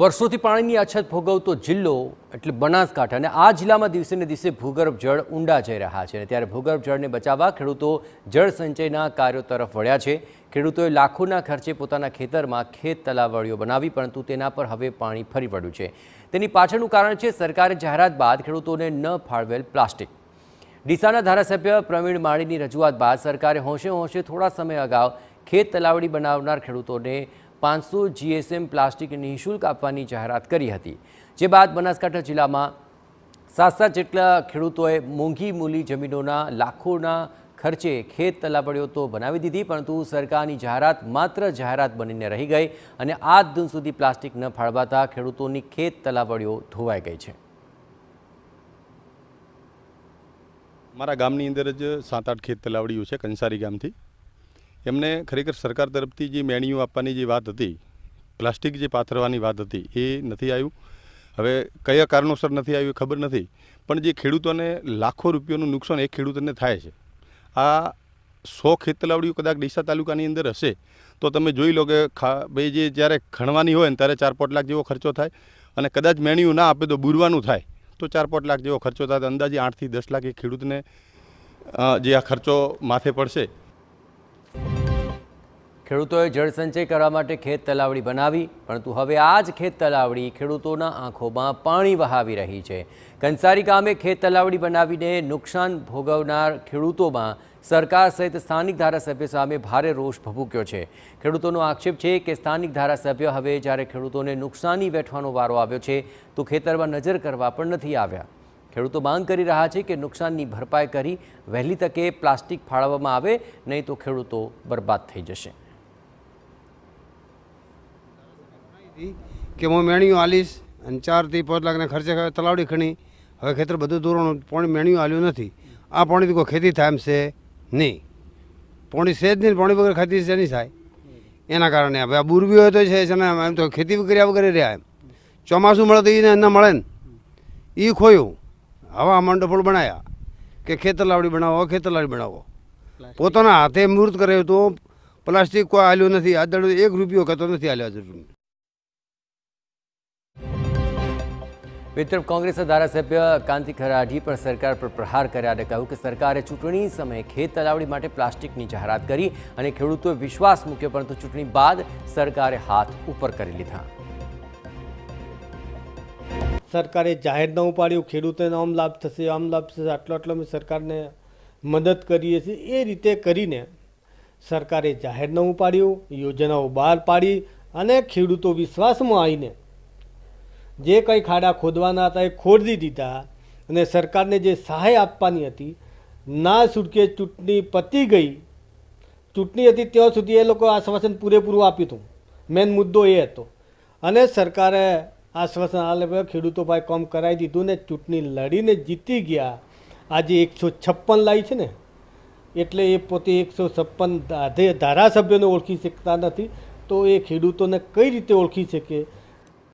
વર્ષોથી પાણીની અછત ભોગવતો જિલ્લો એટલે બનાસકાંઠા અને આ જિલ્લામાં દિવસે ને દિવસે ભૂગર્ભ જળ ઊંડા જઈ રહ્યા છે ત્યારે ભૂગર્ભ જળને બચાવવા ખેડૂતો જળ સંચયના કાર્યો તરફ વળ્યા છે ખેડૂતોએ લાખોના ખર્ચે પોતાના ખેતરમાં ખેત તલાવડીઓ બનાવી પરંતુ તેના પર હવે પાણી ફરી વળ્યું છે તેની પાછળનું કારણ છે સરકારે જાહેરાત બાદ ખેડૂતોને ન ફાળવેલ પ્લાસ્ટિક ડીસાના ધારાસભ્ય પ્રવીણ માળીની રજૂઆત બાદ સરકારે હોંશે હોંશે થોડા સમય અગાઉ ખેત તલાવડી બનાવનાર ખેડૂતોને પાંચસો જીએસએમ પ્લાસ્ટિક નિઃશુલ્ક આપવાની જાહેરાત કરી હતી જે બાદ બનાસકાંઠા જિલ્લામાં સાત સાત જેટલા ખેડૂતોએ મોંઘી મૂલી જમીનોના લાખોના ખર્ચે ખેત તલાપડીઓ તો બનાવી દીધી પરંતુ સરકારની જાહેરાત માત્ર જાહેરાત બનીને રહી ગઈ અને આજ દિન સુધી પ્લાસ્ટિક ન ફાળવાતા ખેડૂતોની ખેત તલાપડીઓ ધોવાઈ ગઈ છે મારા ગામની અંદર જ સાત આઠ ખેત તલાવડીઓ છે કંસારી ગામથી એમને ખરેખર સરકાર તરફથી જે મેણીઓ આપવાની જે વાત હતી પ્લાસ્ટિક જે પાથરવાની વાત હતી એ નથી આવ્યું હવે કયા કારણોસર નથી આવ્યું ખબર નથી પણ જે ખેડૂતોને લાખો રૂપિયાનું નુકસાન એ ખેડૂતોને થાય છે આ સો ખેતલાવડીઓ કદાચ ડીસા તાલુકાની અંદર હશે તો તમે જોઈ લો કે ખા ભાઈ જે જ્યારે ખણવાની હોય ને ત્યારે ચાર પોટ લાખ જેવો ખર્ચો થાય અને કદાચ મેણીયું ના આપે તો બુરવાનું થાય તો ચાર પોટ લાખ જેવો ખર્ચો થાય અંદાજે આઠથી દસ લાખ એ ખેડૂતને જે આ ખર્ચો માથે પડશે ખેડૂતોએ જળસંચય કરવા માટે ખેત તલાવડી બનાવી પરંતુ હવે આ જ ખેત તલાવડી ખેડૂતોના આંખોમાં પાણી વહાવી રહી છે કંસારી ગામે ખેત તલાવડી બનાવીને નુકસાન ભોગવનાર ખેડૂતોમાં સરકાર સહિત સ્થાનિક ધારાસભ્ય સામે ભારે રોષ ભભૂક્યો છે ખેડૂતોનો આક્ષેપ છે કે સ્થાનિક ધારાસભ્ય હવે જ્યારે ખેડૂતોને નુકસાની વેઠવાનો વારો આવ્યો છે તો ખેતરમાં નજર કરવા પણ નથી આવ્યા ખેડૂતો માંગ કરી રહ્યા છે કે નુકસાનની ભરપાઈ કરી વહેલી તકે પ્લાસ્ટિક ફાળવવામાં આવે નહીં તો ખેડૂતો બરબાદ થઈ જશે કે હું મેણ્યું આલીશ અને ચારથી પાંચ લાખના ખર્ચે તલાવડી ખણી હવે ખેતર બધું ધોરણ પાણી મેણ્યું આલ્યું નથી આ પાણીથી કોઈ ખેતી થાય એમ છે નહીં પાણી છે જ નહીં પાણી વગર ખેતી છે નહીં થાય એના કારણે હવે આ બુરબી હોય તો છે ને એમ તો ખેતી કર્યા વગર રહ્યા એમ ચોમાસું મળે તો એને ન મળે ને એ ખોયું હવા મંડપોળ બનાવ્યા કે ખેતર લાવડી બનાવો ખેતર લાવડી બનાવો પોતાના હાથે મૃત કરે તો પ્લાસ્ટિક કોઈ આલ્યું નથી આ દડો એક રૂપિયો કહેતો નથી આલ્યો હજુ બીજી તરફ કોંગ્રેસના ધારાસભ્ય કાંતિ ખરાડી પણ સરકાર પર પ્રહાર કર્યા અને કહ્યું કે સરકારે ચૂંટણી સમયે ખેત તલાવડી માટે પ્લાસ્ટિકની જાહેરાત કરી અને ખેડૂતોએ વિશ્વાસ મૂક્યો પરંતુ ચૂંટણી બાદ સરકારે હાથ ઉપર કરી લીધા સરકારે જાહેર જાહેરનામું પાડ્યું ખેડૂતોને આમ લાભ થશે આમ લાભ થશે આટલો આટલો અમે સરકારને મદદ કરીએ છીએ એ રીતે કરીને સરકારે જાહેર ન પાડ્યું યોજનાઓ બહાર પાડી અને ખેડૂતો વિશ્વાસમાં આવીને જે કંઈ ખાડા ખોદવાના હતા એ ખોદી દીધા અને સરકારને જે સહાય આપવાની હતી ના સુટકે ચૂંટણી પતી ગઈ ચૂંટણી હતી ત્યાં સુધી એ લોકો આશ્વાસન પૂરેપૂરું આપ્યું હતું મેન મુદ્દો એ હતો અને સરકારે આશ્વાસન આ ખેડૂતો ભાઈ કામ કરાવી દીધું ને ચૂંટણી લડીને જીતી ગયા આજે એકસો છપ્પન લાવી છે ને એટલે એ પોતે એકસો છપ્પન ધારાસભ્યોને ઓળખી શકતા નથી તો એ ખેડૂતોને કઈ રીતે ઓળખી શકે